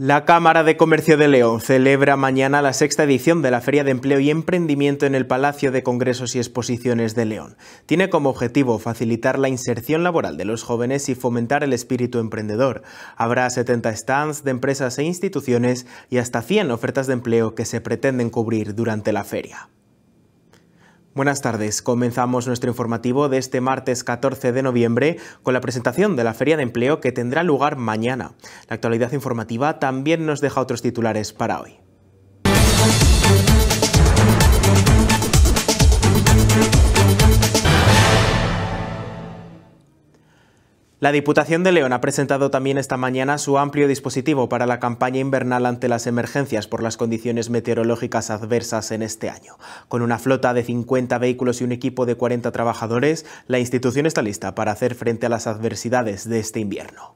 La Cámara de Comercio de León celebra mañana la sexta edición de la Feria de Empleo y Emprendimiento en el Palacio de Congresos y Exposiciones de León. Tiene como objetivo facilitar la inserción laboral de los jóvenes y fomentar el espíritu emprendedor. Habrá 70 stands de empresas e instituciones y hasta 100 ofertas de empleo que se pretenden cubrir durante la feria. Buenas tardes. Comenzamos nuestro informativo de este martes 14 de noviembre con la presentación de la Feria de Empleo que tendrá lugar mañana. La actualidad informativa también nos deja otros titulares para hoy. La Diputación de León ha presentado también esta mañana su amplio dispositivo para la campaña invernal ante las emergencias por las condiciones meteorológicas adversas en este año. Con una flota de 50 vehículos y un equipo de 40 trabajadores, la institución está lista para hacer frente a las adversidades de este invierno.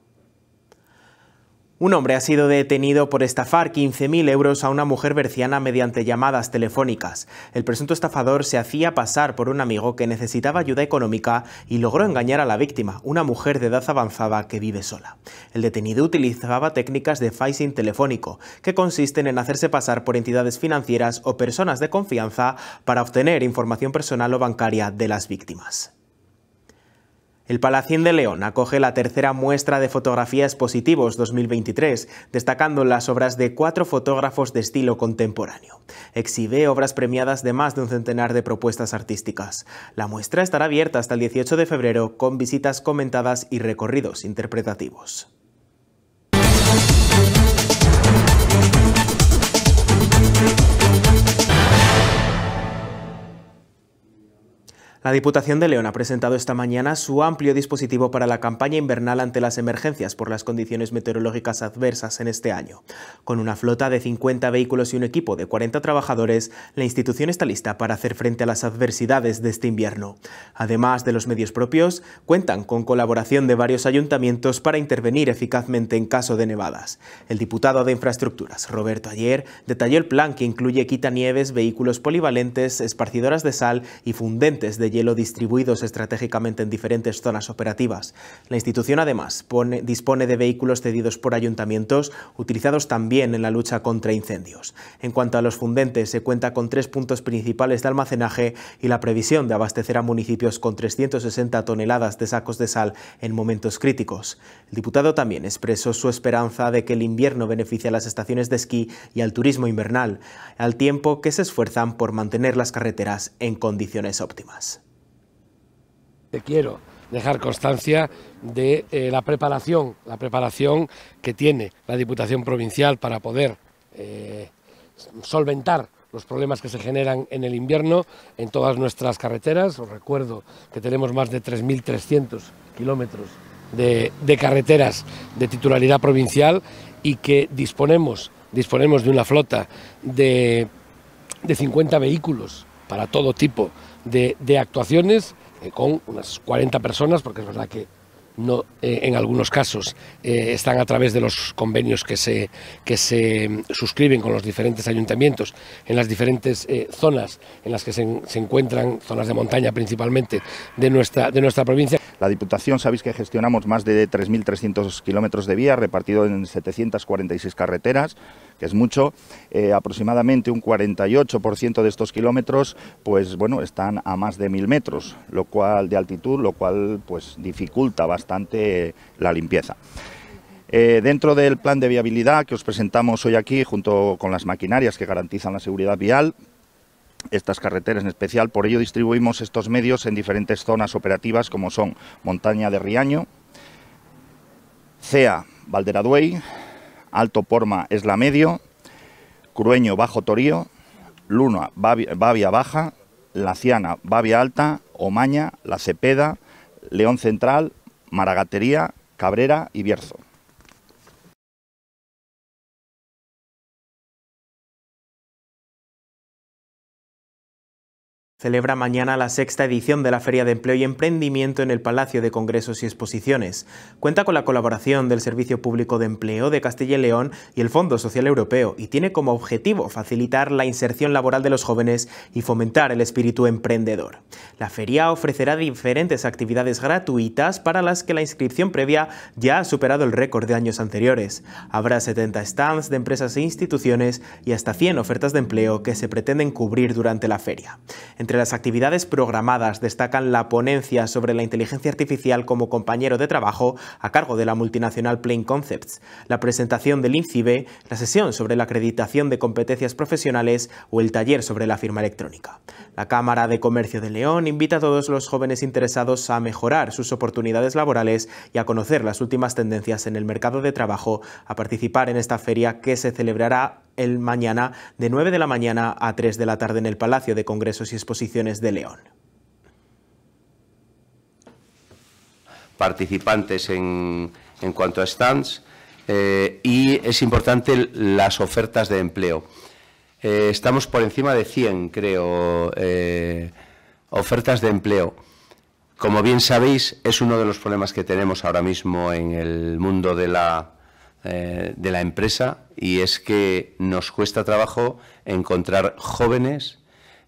Un hombre ha sido detenido por estafar 15.000 euros a una mujer berciana mediante llamadas telefónicas. El presunto estafador se hacía pasar por un amigo que necesitaba ayuda económica y logró engañar a la víctima, una mujer de edad avanzada que vive sola. El detenido utilizaba técnicas de phishing telefónico, que consisten en hacerse pasar por entidades financieras o personas de confianza para obtener información personal o bancaria de las víctimas. El Palacín de León acoge la tercera muestra de fotografías positivos 2023, destacando las obras de cuatro fotógrafos de estilo contemporáneo. Exhibe obras premiadas de más de un centenar de propuestas artísticas. La muestra estará abierta hasta el 18 de febrero con visitas comentadas y recorridos interpretativos. La Diputación de León ha presentado esta mañana su amplio dispositivo para la campaña invernal ante las emergencias por las condiciones meteorológicas adversas en este año. Con una flota de 50 vehículos y un equipo de 40 trabajadores, la institución está lista para hacer frente a las adversidades de este invierno. Además de los medios propios, cuentan con colaboración de varios ayuntamientos para intervenir eficazmente en caso de nevadas. El diputado de Infraestructuras, Roberto Ayer, detalló el plan que incluye quitanieves, vehículos polivalentes, esparcidoras de sal y fundentes de hielo distribuidos estratégicamente en diferentes zonas operativas. La institución además dispone de vehículos cedidos por ayuntamientos utilizados también en la lucha contra incendios. En cuanto a los fundentes, se cuenta con tres puntos principales de almacenaje y la previsión de abastecer a municipios con 360 toneladas de sacos de sal en momentos críticos. El diputado también expresó su esperanza de que el invierno beneficie a las estaciones de esquí y al turismo invernal, al tiempo que se esfuerzan por mantener las carreteras en condiciones óptimas te quiero dejar constancia de eh, la preparación, la preparación que tiene la Diputación Provincial para poder eh, solventar los problemas que se generan en el invierno en todas nuestras carreteras. Os recuerdo que tenemos más de 3.300 kilómetros de, carreteras de titularidad provincial y que disponemos, de una flota de, 50 vehículos para todo tipo de actuaciones eh, con unas 40 personas, porque es verdad que no, eh, en algunos casos eh, están a través de los convenios que se, que se mm, suscriben con los diferentes ayuntamientos en las diferentes zonas en las que se, encuentran, zonas de montaña principalmente, de nuestra, de nuestra provincia. La Diputación, sabéis que gestionamos más de 3.300 kilómetros de vía repartido en 746 carreteras que es mucho, eh, aproximadamente un 48% de estos kilómetros, pues bueno, están a más de 1000 metros, lo cual de altitud, lo cual pues dificulta bastante la limpieza. Eh, dentro del plan de viabilidad que os presentamos hoy aquí, junto con las maquinarias que garantizan la seguridad vial, estas carreteras en especial, por ello distribuimos estos medios en diferentes zonas operativas como son Montaña de Riaño, CEA, Valderaduey, Alto Porma es la medio, Crueño Bajo Torío, Luna Bavia, Baja, Baja, Laciana Bavia Alta, Omaña, La Cepeda, León Central, Maragatería, Cabrera y Bierzo. celebra mañana la sexta edición de la Feria de Empleo y Emprendimiento en el Palacio de Congresos y Exposiciones. Cuenta con la colaboración del Servicio Público de Empleo de Castilla y León y el Fondo Social Europeo y tiene como objetivo facilitar la inserción laboral de los jóvenes y fomentar el espíritu emprendedor. La feria ofrecerá diferentes actividades gratuitas para las que la inscripción previa ya ha superado el récord de años anteriores. Habrá 70 stands de empresas e instituciones y hasta 100 ofertas de empleo que se pretenden cubrir durante la feria. Entre las actividades programadas destacan la ponencia sobre la inteligencia artificial como compañero de trabajo a cargo de la multinacional Plain Concepts, la presentación del INCIBE, la sesión sobre la acreditación de competencias profesionales o el taller sobre la firma electrónica. La Cámara de Comercio de León invita a todos los jóvenes interesados a mejorar sus oportunidades laborales y a conocer las últimas tendencias en el mercado de trabajo, a participar en esta feria que se celebrará el mañana de 9 de la mañana a 3 de la tarde en el Palacio de Congresos y Exposiciones de León. Participantes en, cuanto a stands eh, y es importante las ofertas de empleo. Eh, estamos por encima de 100, creo, eh, ofertas de empleo. Como bien sabéis, es uno de los problemas que tenemos ahora mismo en el mundo de la, eh, de la empresa y es que nos cuesta trabajo encontrar jóvenes,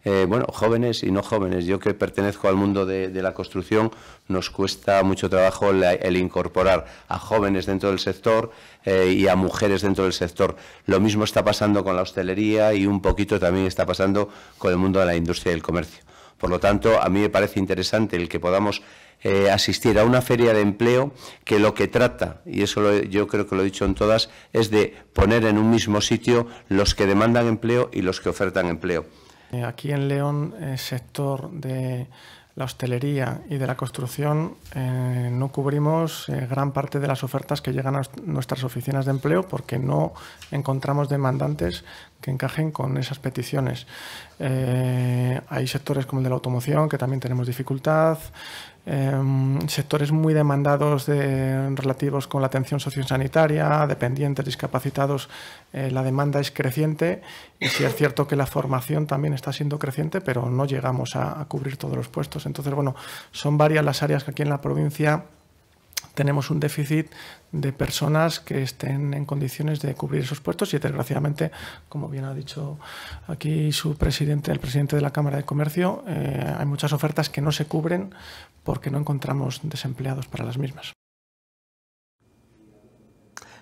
eh, bueno, jóvenes y no jóvenes. Yo que pertenezco al mundo de, la construcción, nos cuesta mucho trabajo el incorporar a jóvenes dentro del sector eh, y a mujeres dentro del sector. Lo mismo está pasando con la hostelería y un poquito también está pasando con el mundo de la industria y el comercio. Por lo tanto, a mí me parece interesante el que podamos eh, asistir a una feria de empleo que lo que trata, y eso yo creo que lo he dicho en todas, es de poner en un mismo sitio los que demandan empleo y los que ofertan empleo. Eh, aquí en León, eh, sector de la hostelería y de la construcción, no cubrimos gran parte de las ofertas que llegan a nuestras oficinas de empleo porque no encontramos demandantes que encajen con esas peticiones. Eh, hay sectores como el de la automoción que también tenemos dificultad. Em, sectores muy demandados relativos con la atención sociosanitaria, dependientes, discapacitados, eh, la demanda es creciente y sí es cierto que la formación también está siendo creciente, pero no llegamos a cubrir todos los puestos. Entonces, bueno, son varias las áreas que aquí en la provincia tenemos un déficit de personas que estén en condiciones de cubrir esos puestos y desgraciadamente, como bien ha dicho aquí su presidente, el presidente de la Cámara de Comercio, eh, hay muchas ofertas que no se cubren porque no encontramos desempleados para las mismas.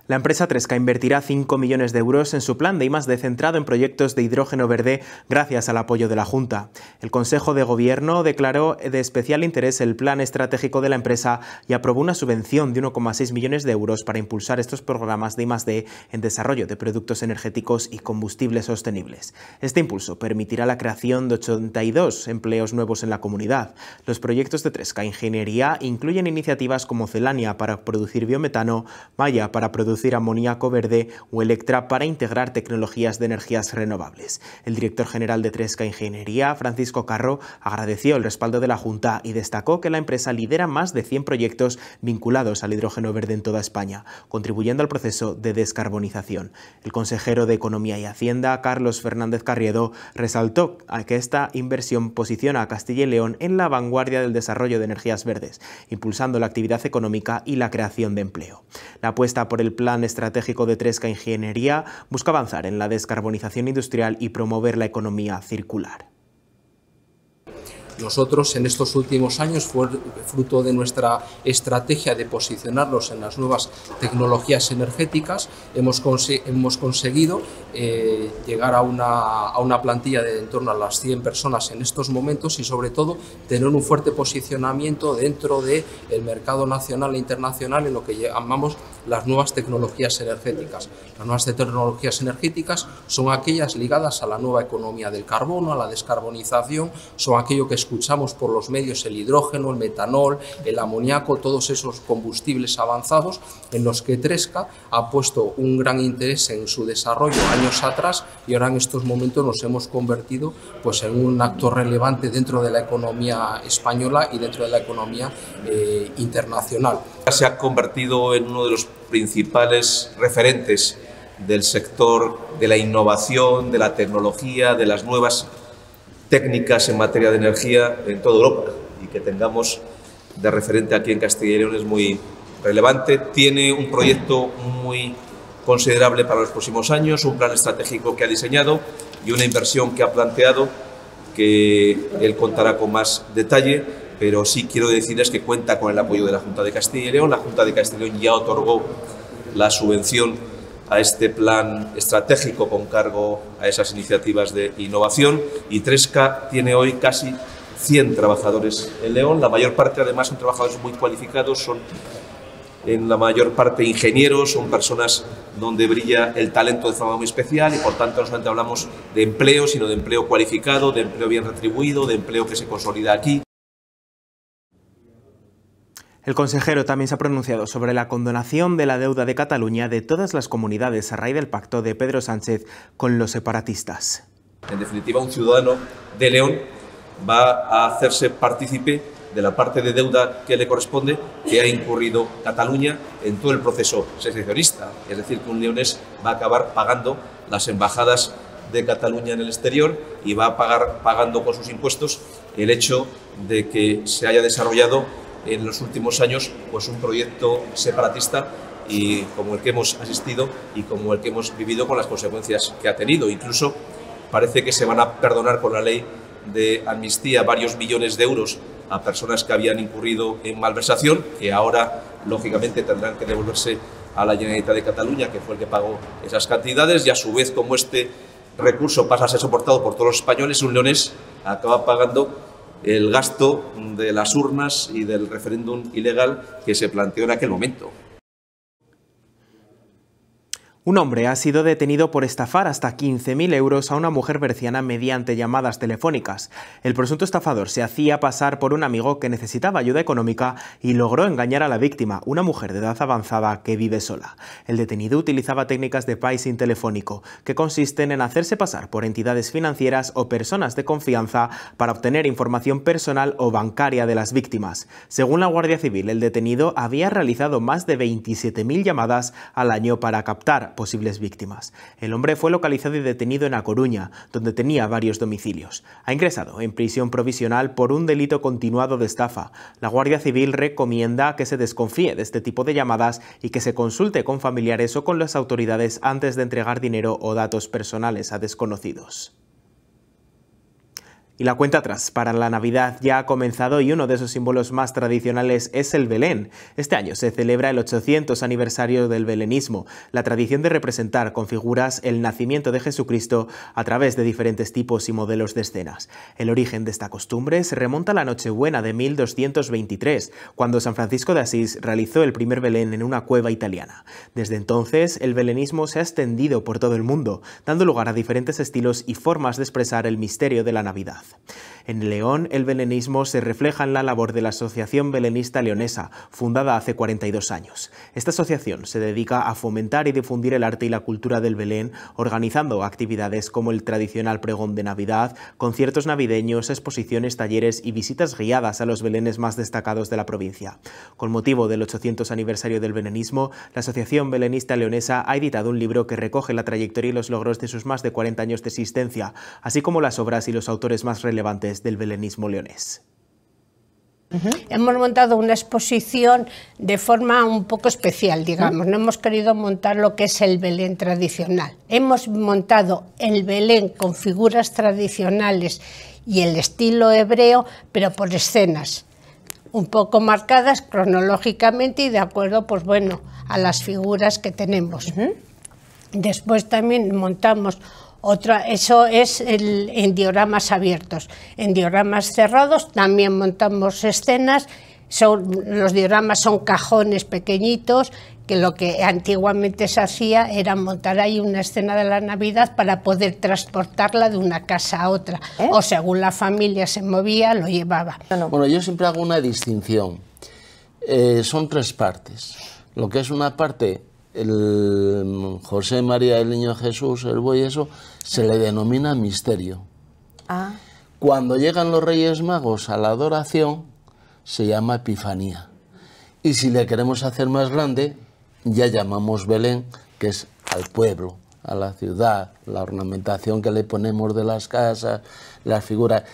La empresa Tresca invertirá 5 millones de euros en su plan de I+D centrado en proyectos de hidrógeno verde gracias al apoyo de la Junta. El Consejo de Gobierno declaró de especial interés el plan estratégico de la empresa y aprobó una subvención de 1,6 millones de euros para impulsar estos programas de I+D en desarrollo de productos energéticos y combustibles sostenibles. Este impulso permitirá la creación de 82 empleos nuevos en la comunidad. Los proyectos de Tresca Ingeniería incluyen iniciativas como Celania para producir biometano, Maya para producir amoníaco verde o Electra para integrar tecnologías de energías renovables. El director general de Tresca Ingeniería, Francisco Carro, agradeció el respaldo de la Junta y destacó que la empresa lidera más de 100 proyectos vinculados al hidrógeno verde en toda España, contribuyendo al proceso de descarbonización. El consejero de Economía y Hacienda, Carlos Fernández Carriedo, resaltó que esta inversión posiciona a Castilla y León en la vanguardia del desarrollo de energías verdes, impulsando la actividad económica y la creación de empleo. La apuesta por el plan estratégico de Tresca Ingeniería busca avanzar en la descarbonización industrial y promover la economía circular. Nosotros en estos últimos años, fue fruto de nuestra estrategia de posicionarnos en las nuevas tecnologías energéticas, hemos, hemos conseguido eh, llegar a una, a una plantilla de en torno a las 100 personas en estos momentos y sobre todo tener un fuerte posicionamiento dentro del mercado nacional e internacional en lo que llamamos las nuevas tecnologías energéticas. Las nuevas tecnologías energéticas son aquellas ligadas a la nueva economía del carbono, a la descarbonización, son aquello que escuchamos por los medios, el hidrógeno, el metanol, el amoníaco, todos esos combustibles avanzados, en los que Tresca ha puesto un gran interés en su desarrollo años atrás y ahora en estos momentos nos hemos convertido pues, en un actor relevante dentro de la economía española y dentro de la economía eh, internacional. Se ha convertido en uno de los principales referentes del sector de la innovación, de la tecnología, de las nuevas técnicas en materia de energía en toda Europa y que tengamos de referente aquí en Castilla y León es muy relevante. Tiene un proyecto muy considerable para los próximos años, un plan estratégico que ha diseñado y una inversión que ha planteado que él contará con más detalle, pero sí quiero decirles que cuenta con el apoyo de la Junta de Castilla y León. La Junta de Castilla y León ya otorgó la subvención a este plan estratégico con cargo a esas iniciativas de innovación y Tresca tiene hoy casi 100 trabajadores en León, la mayor parte además son trabajadores muy cualificados, son en la mayor parte ingenieros, son personas donde brilla el talento de forma muy especial y por tanto no solamente hablamos de empleo, sino de empleo cualificado, de empleo bien retribuido, de empleo que se consolida aquí. El consejero también se ha pronunciado sobre la condonación de la deuda de Cataluña de todas las comunidades a raíz del pacto de Pedro Sánchez con los separatistas. En definitiva, un ciudadano de León va a hacerse partícipe de la parte de deuda que le corresponde que ha incurrido Cataluña en todo el proceso secesionista. Es decir, que un leonés va a acabar pagando las embajadas de Cataluña en el exterior y va a pagar pagando con sus impuestos el hecho de que se haya desarrollado en los últimos años pues un proyecto separatista y como el que hemos asistido y como el que hemos vivido con las consecuencias que ha tenido. Incluso parece que se van a perdonar con la ley de amnistía varios millones de euros a personas que habían incurrido en malversación, que ahora lógicamente tendrán que devolverse a la Generalitat de Cataluña, que fue el que pagó esas cantidades, y a su vez como este recurso pasa a ser soportado por todos los españoles, un leonés acaba pagando el gasto de las urnas y del referéndum ilegal que se planteó en aquel momento. Un hombre ha sido detenido por estafar hasta 15.000 euros a una mujer berciana mediante llamadas telefónicas. El presunto estafador se hacía pasar por un amigo que necesitaba ayuda económica y logró engañar a la víctima, una mujer de edad avanzada que vive sola. El detenido utilizaba técnicas de pricing telefónico, que consisten en hacerse pasar por entidades financieras o personas de confianza para obtener información personal o bancaria de las víctimas. Según la Guardia Civil, el detenido había realizado más de 27.000 llamadas al año para captar posibles víctimas. El hombre fue localizado y detenido en A Coruña, donde tenía varios domicilios. Ha ingresado en prisión provisional por un delito continuado de estafa. La Guardia Civil recomienda que se desconfíe de este tipo de llamadas y que se consulte con familiares o con las autoridades antes de entregar dinero o datos personales a desconocidos. Y la cuenta atrás para la Navidad ya ha comenzado y uno de esos símbolos más tradicionales es el Belén. Este año se celebra el 800 aniversario del belenismo, la tradición de representar con figuras el nacimiento de Jesucristo a través de diferentes tipos y modelos de escenas. El origen de esta costumbre se remonta a la Nochebuena de 1223, cuando San Francisco de Asís realizó el primer Belén en una cueva italiana. Desde entonces, el belenismo se ha extendido por todo el mundo, dando lugar a diferentes estilos y formas de expresar el misterio de la Navidad. En León, el belenismo se refleja en la labor de la Asociación Belenista Leonesa, fundada hace 42 años. Esta asociación se dedica a fomentar y difundir el arte y la cultura del Belén, organizando actividades como el tradicional pregón de Navidad, conciertos navideños, exposiciones, talleres y visitas guiadas a los belenes más destacados de la provincia. Con motivo del 800 aniversario del belenismo, la Asociación Belenista Leonesa ha editado un libro que recoge la trayectoria y los logros de sus más de 40 años de existencia, así como las obras y los autores más relevantes del belenismo leonés. Hemos montado una exposición de forma un poco especial, digamos. No hemos querido montar lo que es el Belén tradicional. Hemos montado el Belén con figuras tradicionales y el estilo hebreo, pero por escenas un poco marcadas cronológicamente y de acuerdo, pues bueno, a las figuras que tenemos. Después también montamos otra, eso es el, en dioramas abiertos. En dioramas cerrados también montamos escenas. Son, los dioramas son cajones pequeñitos que lo que antiguamente se hacía era montar ahí una escena de la Navidad para poder transportarla de una casa a otra. ¿Eh? O según la familia se movía, lo llevaba. Bueno, yo siempre hago una distinción. Eh, son tres partes. Lo que es una parte el José María el Niño Jesús, el buey, eso, se le denomina misterio. Ah. Cuando llegan los Reyes Magos a la adoración, se llama Epifanía. Y si le queremos hacer más grande, ya llamamos Belén, que es al pueblo, a la ciudad, la ornamentación que le ponemos de las casas, las figuras.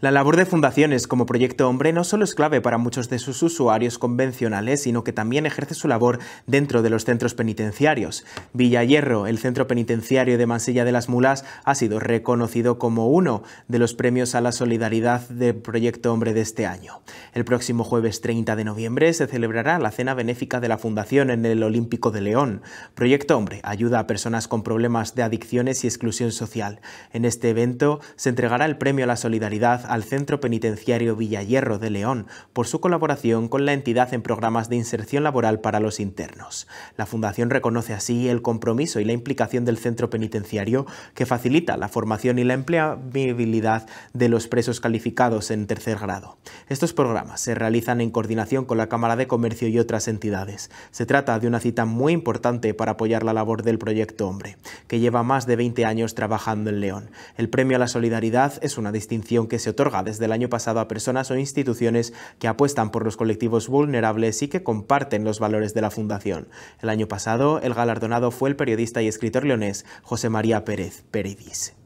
La labor de fundaciones como Proyecto Hombre no solo es clave para muchos de sus usuarios convencionales, sino que también ejerce su labor dentro de los centros penitenciarios. Villa Hierro, el centro penitenciario de Mansilla de las Mulas, ha sido reconocido como uno de los premios a la solidaridad de Proyecto Hombre de este año. El próximo jueves 30 de noviembre se celebrará la cena benéfica de la Fundación en el Olímpico de León. Proyecto Hombre ayuda a personas con problemas de adicciones y exclusión social. En este evento se entregará el premio a la solidaridad al Centro Penitenciario Villayerro de León por su colaboración con la entidad en programas de inserción laboral para los internos. La Fundación reconoce así el compromiso y la implicación del centro penitenciario que facilita la formación y la empleabilidad de los presos calificados en tercer grado. Estos programas se realizan en coordinación con la Cámara de Comercio y otras entidades. Se trata de una cita muy importante para apoyar la labor del Proyecto Hombre, que lleva más de 20 años trabajando en León. El Premio a la Solidaridad es una distinción que se otorga desde el año pasado a personas o instituciones que apuestan por los colectivos vulnerables y que comparten los valores de la Fundación. El año pasado, el galardonado fue el periodista y escritor leonés José María Pérez Peridis.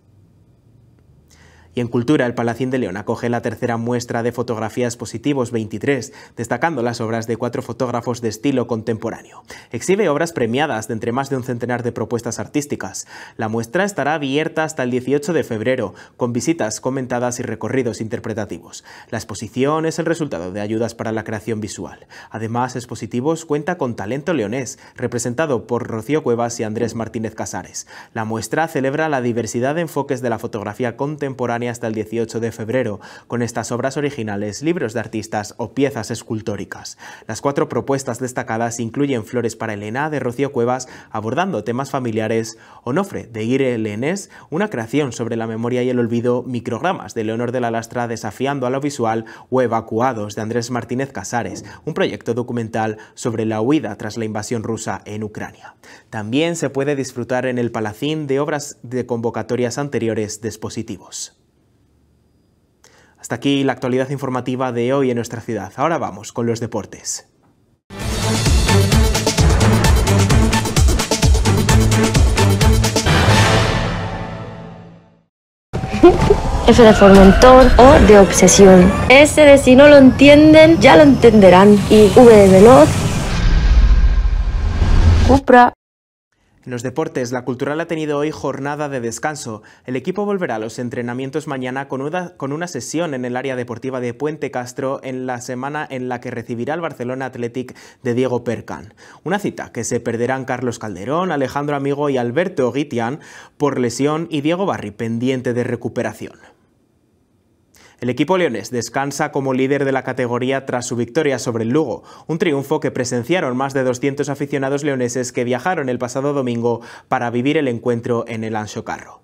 Y en Cultura, el Palacín de León acoge la tercera muestra de fotografías positivos 23, destacando las obras de cuatro fotógrafos de estilo contemporáneo. Exhibe obras premiadas de entre más de un centenar de propuestas artísticas. La muestra estará abierta hasta el 18 de febrero, con visitas comentadas y recorridos interpretativos. La exposición es el resultado de ayudas para la creación visual. Además, Expositivos cuenta con talento leonés, representado por Rocío Cuevas y Andrés Martínez Casares. La muestra celebra la diversidad de enfoques de la fotografía contemporánea hasta el 18 de febrero, con estas obras originales, libros de artistas o piezas escultóricas. Las cuatro propuestas destacadas incluyen Flores para Elena de Rocío Cuevas, abordando temas familiares, Onofre de Ire Lenés, una creación sobre la memoria y el olvido, microgramas de Leonor de la Lastra desafiando a lo visual o Evacuados de Andrés Martínez Casares, un proyecto documental sobre la huida tras la invasión rusa en Ucrania. También se puede disfrutar en el Palacín de obras de convocatorias anteriores de hasta aquí la actualidad informativa de hoy en nuestra ciudad. Ahora vamos con los deportes. F de Formentor o de Obsesión. S de si no lo entienden, ya lo entenderán. Y V de Veloz. Cupra. En los deportes, la Cultural ha tenido hoy jornada de descanso. El equipo volverá a los entrenamientos mañana con una, sesión en el área deportiva de Puente Castro en la semana en la que recibirá el Barcelona Athletic de Diego Percan. Una cita que se perderán Carlos Calderón, Alejandro Amigo y Alberto Guitián por lesión y Diego Barri pendiente de recuperación. El equipo Leones descansa como líder de la categoría tras su victoria sobre el Lugo, un triunfo que presenciaron más de 200 aficionados leoneses que viajaron el pasado domingo para vivir el encuentro en el Ancho Carro.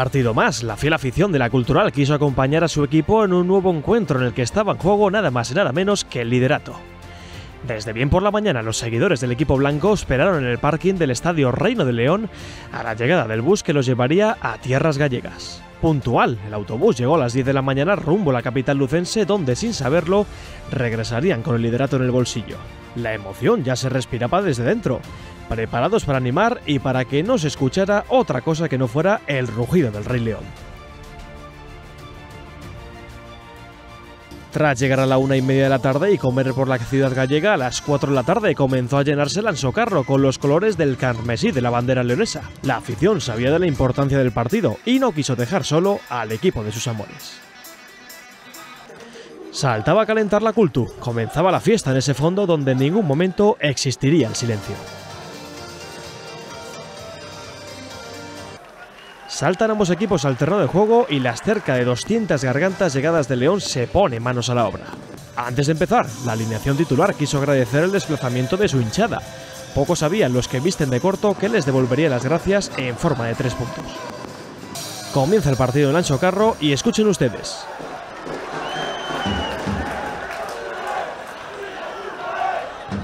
partido más. La fiel afición de la Cultural quiso acompañar a su equipo en un nuevo encuentro en el que estaba en juego nada más y nada menos que el liderato. Desde bien por la mañana, los seguidores del equipo blanco esperaron en el parking del Estadio Reino de León a la llegada del bus que los llevaría a tierras gallegas. Puntual, el autobús llegó a las 10 de la mañana rumbo a la capital lucense, donde sin saberlo regresarían con el liderato en el bolsillo. La emoción ya se respiraba desde dentro preparados para animar y para que no se escuchara otra cosa que no fuera el rugido del Rey León. Tras llegar a la una y media de la tarde y comer por la ciudad gallega, a las cuatro de la tarde comenzó a llenarse el ansocarro con los colores del carmesí de la bandera leonesa. La afición sabía de la importancia del partido y no quiso dejar solo al equipo de sus amores. Saltaba a calentar la cultura, comenzaba la fiesta en ese fondo donde en ningún momento existiría el silencio. Saltan ambos equipos al terreno de juego y las cerca de 200 gargantas llegadas de León se pone manos a la obra. Antes de empezar, la alineación titular quiso agradecer el desplazamiento de su hinchada. Pocos sabían los que visten de corto que les devolvería las gracias en forma de tres puntos. Comienza el partido en ancho carro y escuchen ustedes.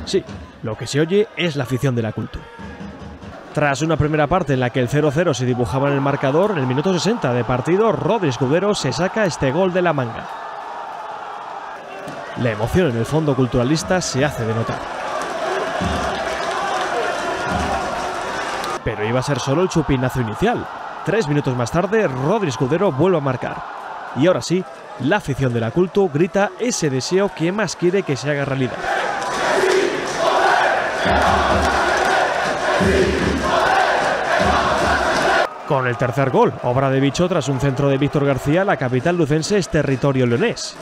Sí, lo que se oye es la afición de la cultura. Tras una primera parte en la que el 0-0 se dibujaba en el marcador, en el minuto 60 de partido, Rodri Escudero se saca este gol de la manga. La emoción en el fondo culturalista se hace de notar. Pero iba a ser solo el chupinazo inicial. Tres minutos más tarde, Rodri Escudero vuelve a marcar. Y ahora sí, la afición de la culto grita ese deseo que más quiere que se haga realidad con el tercer gol, obra de Bicho tras un centro de Víctor García, la capital lucense es territorio leonés.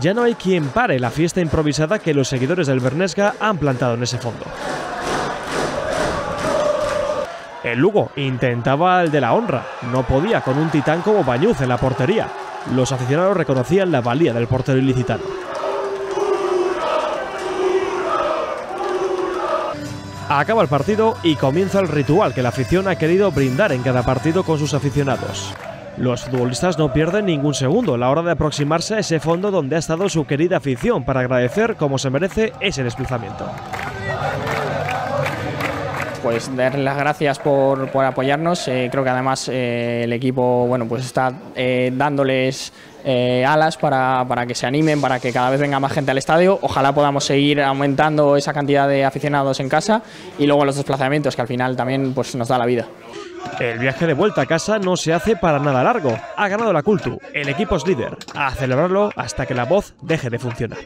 Ya no hay quien pare la fiesta improvisada que los seguidores del Bernesga han plantado en ese fondo. El Lugo intentaba el de la honra, no podía con un titán como Bañuz en la portería. Los aficionados reconocían la valía del portero ilicitano. Acaba el partido y comienza el ritual que la afición ha querido brindar en cada partido con sus aficionados. Los futbolistas no pierden ningún segundo a la hora de aproximarse a ese fondo donde ha estado su querida afición para agradecer como se merece ese desplazamiento pues darles las gracias por, apoyarnos. Eh, creo que además eh, el equipo bueno, pues está eh, dándoles alas para, que se animen, para que cada vez venga más gente al estadio. Ojalá podamos seguir aumentando esa cantidad de aficionados en casa y luego los desplazamientos, que al final también pues, nos da la vida. El viaje de vuelta a casa no se hace para nada largo. Ha ganado la Cultu, el equipo es líder. A celebrarlo hasta que la voz deje de funcionar.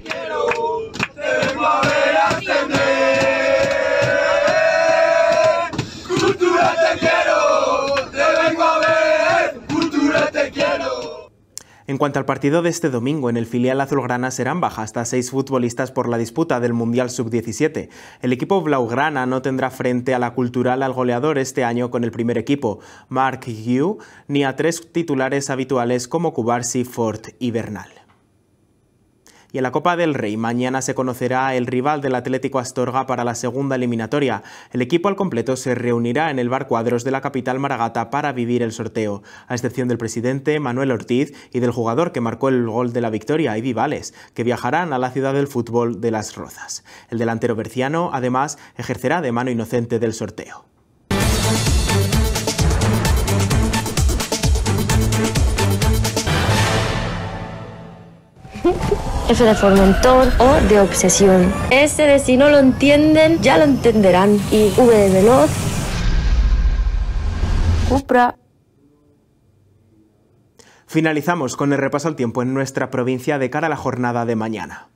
En cuanto al partido de este domingo, en el filial azulgrana serán bajas hasta seis futbolistas por la disputa del Mundial Sub-17. El equipo blaugrana no tendrá frente a la cultural al goleador este año con el primer equipo, Mark Yu, ni a tres titulares habituales como Cubarsi, Ford y Bernal. Y en la Copa del Rey mañana se conocerá el rival del Atlético Astorga para la segunda eliminatoria. El equipo al completo se reunirá en el Bar Cuadros de la capital maragata para vivir el sorteo, a excepción del presidente Manuel Ortiz y del jugador que marcó el gol de la victoria, y Vales, que viajarán a la ciudad del fútbol de Las Rozas. El delantero berciano, además, ejercerá de mano inocente del sorteo. F de Formentor o de Obsesión. Ese de si no lo entienden, ya lo entenderán. Y V de Veloz. Cupra. Finalizamos con el repaso al tiempo en nuestra provincia de cara a la jornada de mañana.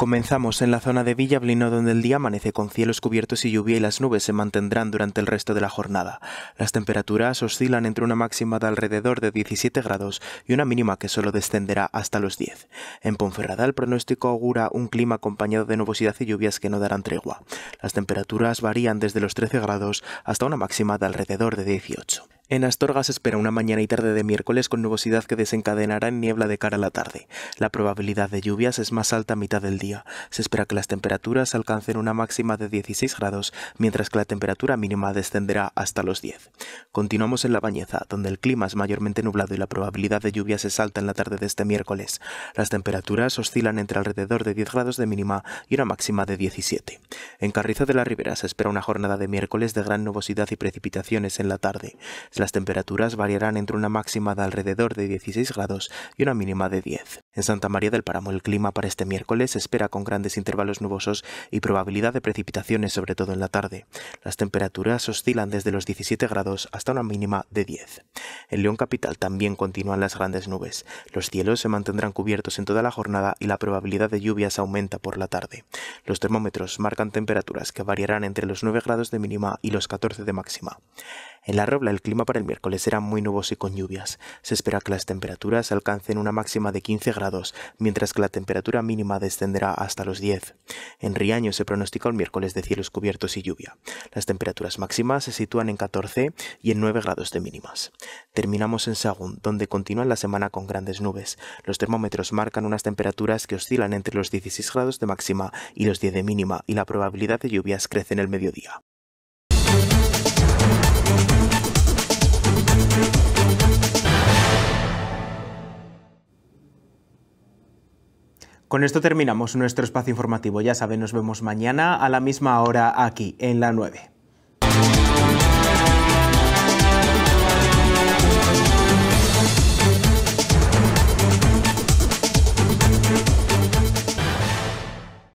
Comenzamos en la zona de Villablino donde el día amanece con cielos cubiertos y lluvia y las nubes se mantendrán durante el resto de la jornada. Las temperaturas oscilan entre una máxima de alrededor de 17 grados y una mínima que solo descenderá hasta los 10. En Ponferrada el pronóstico augura un clima acompañado de nubosidad y lluvias que no darán tregua. Las temperaturas varían desde los 13 grados hasta una máxima de alrededor de 18. En Astorga se espera una mañana y tarde de miércoles con nubosidad que desencadenará en niebla de cara a la tarde. La probabilidad de lluvias es más alta a mitad del día. Se espera que las temperaturas alcancen una máxima de 16 grados, mientras que la temperatura mínima descenderá hasta los 10. Continuamos en La Bañeza, donde el clima es mayormente nublado y la probabilidad de lluvias es alta en la tarde de este miércoles. Las temperaturas oscilan entre alrededor de 10 grados de mínima y una máxima de 17. En Carrizo de la Ribera se espera una jornada de miércoles de gran nubosidad y precipitaciones en la tarde las temperaturas variarán entre una máxima de alrededor de 16 grados y una mínima de 10. En Santa María del Páramo el clima para este miércoles se espera con grandes intervalos nubosos y probabilidad de precipitaciones sobre todo en la tarde. Las temperaturas oscilan desde los 17 grados hasta una mínima de 10. En León Capital también continúan las grandes nubes. Los cielos se mantendrán cubiertos en toda la jornada y la probabilidad de lluvias aumenta por la tarde. Los termómetros marcan temperaturas que variarán entre los 9 grados de mínima y los 14 de máxima. En la Robla el clima para el miércoles será muy nuboso y con lluvias. Se espera que las temperaturas alcancen una máxima de 15 grados, mientras que la temperatura mínima descenderá hasta los 10. En Riaño se pronostica el miércoles de cielos cubiertos y lluvia. Las temperaturas máximas se sitúan en 14 y en 9 grados de mínimas. Terminamos en Sagún, donde continúa la semana con grandes nubes. Los termómetros marcan unas temperaturas que oscilan entre los 16 grados de máxima y los 10 de mínima, y la probabilidad de lluvias crece en el mediodía. Con esto terminamos nuestro espacio informativo. Ya saben, nos vemos mañana a la misma hora aquí, en la 9.